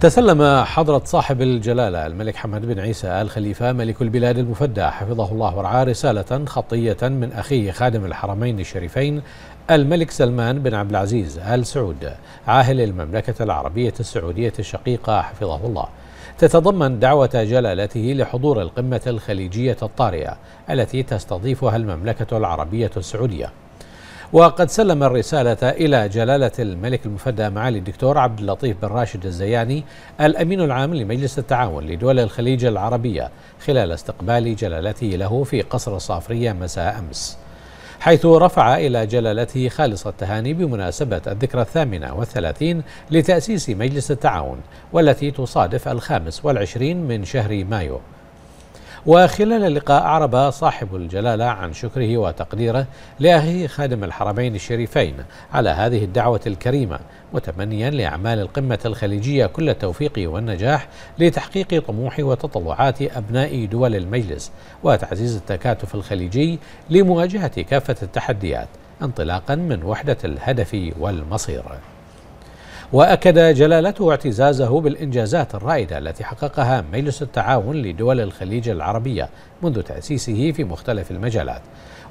تسلم حضرة صاحب الجلالة الملك حمد بن عيسى آل خليفة ملك البلاد المفدى حفظه الله ورعاه رسالة خطية من أخيه خادم الحرمين الشريفين الملك سلمان بن عبد العزيز آل سعود عاهل المملكة العربية السعودية الشقيقة حفظه الله تتضمن دعوة جلالته لحضور القمة الخليجية الطارئة التي تستضيفها المملكة العربية السعودية وقد سلم الرسالة إلى جلالة الملك المفدى معالي الدكتور عبد اللطيف بن راشد الزياني الأمين العام لمجلس التعاون لدول الخليج العربية خلال استقبال جلالته له في قصر الصافرية مساء أمس حيث رفع إلى جلالته خالص التهاني بمناسبة الذكرى الثامنة والثلاثين لتأسيس مجلس التعاون والتي تصادف الخامس والعشرين من شهر مايو وخلال اللقاء أعرب صاحب الجلالة عن شكره وتقديره لأخيه خادم الحرمين الشريفين على هذه الدعوة الكريمة متمنيا لأعمال القمة الخليجية كل التوفيق والنجاح لتحقيق طموح وتطلعات أبناء دول المجلس وتعزيز التكاتف الخليجي لمواجهة كافة التحديات انطلاقا من وحدة الهدف والمصير وأكد جلالته اعتزازه بالإنجازات الرائدة التي حققها مجلس التعاون لدول الخليج العربية منذ تأسيسه في مختلف المجالات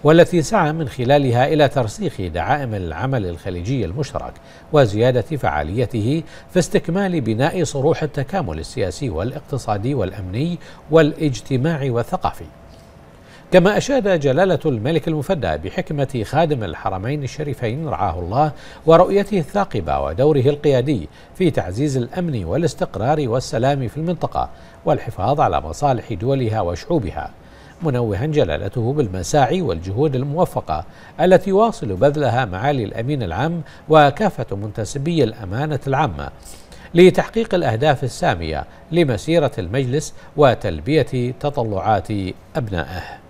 والتي سعى من خلالها إلى ترسيخ دعائم العمل الخليجي المشترك وزيادة فعاليته في استكمال بناء صروح التكامل السياسي والاقتصادي والأمني والاجتماعي والثقافي كما أشاد جلالة الملك المفدى بحكمة خادم الحرمين الشريفين رعاه الله ورؤيته الثاقبة ودوره القيادي في تعزيز الأمن والاستقرار والسلام في المنطقة والحفاظ على مصالح دولها وشعوبها منوها جلالته بالمساعي والجهود الموفقة التي يواصل بذلها معالي الأمين العام وكافة منتسبي الأمانة العامة لتحقيق الأهداف السامية لمسيرة المجلس وتلبية تطلعات أبنائه